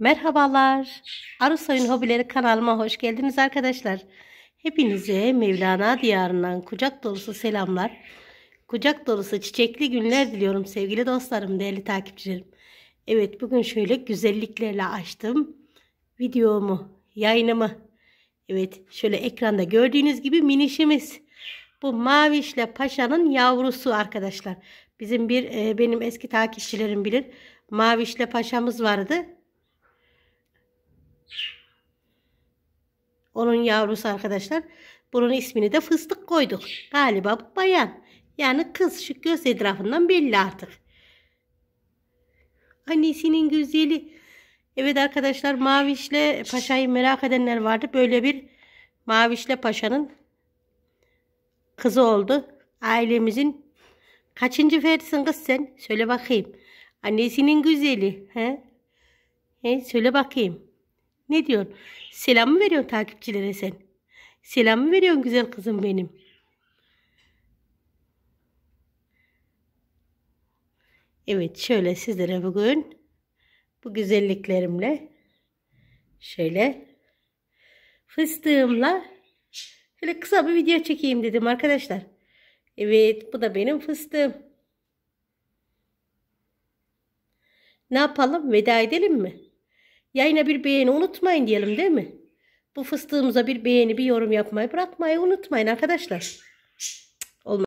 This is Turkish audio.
Merhabalar. Arısoy'un hobileri kanalıma hoş geldiniz arkadaşlar. Hepinize Mevlana diyarından kucak dolusu selamlar. Kucak dolusu çiçekli günler diliyorum sevgili dostlarım, değerli takipçilerim. Evet bugün şöyle güzelliklerle açtım videomu, yayınımı. Evet şöyle ekranda gördüğünüz gibi minişimiz. Bu mavişle paşanın yavrusu arkadaşlar. Bizim bir e, benim eski takipçilerim bilir. Mavişle paşamız vardı. Onun yavrusu arkadaşlar. Bunun ismini de fıstık koyduk. Galiba bu bayan. Yani kız şu göz etrafından belli artık. Annesinin güzeli. Evet arkadaşlar Maviş'le Paşa'yı merak edenler vardı. Böyle bir Maviş'le Paşa'nın kızı oldu. Ailemizin kaçıncı ferdisin kız sen? Söyle bakayım. Annesinin güzeli. He? He? Söyle bakayım. Ne diyorsun? Selam mı veriyorsun takipçilere sen? Selam mı veriyorsun güzel kızım benim? Evet şöyle sizlere bugün bu güzelliklerimle şöyle fıstığımla şöyle kısa bir video çekeyim dedim arkadaşlar. Evet bu da benim fıstığım. Ne yapalım? Veda edelim mi? Yayına bir beğeni unutmayın diyelim değil mi? Bu fıstığımıza bir beğeni, bir yorum yapmayı bırakmayı unutmayın arkadaşlar.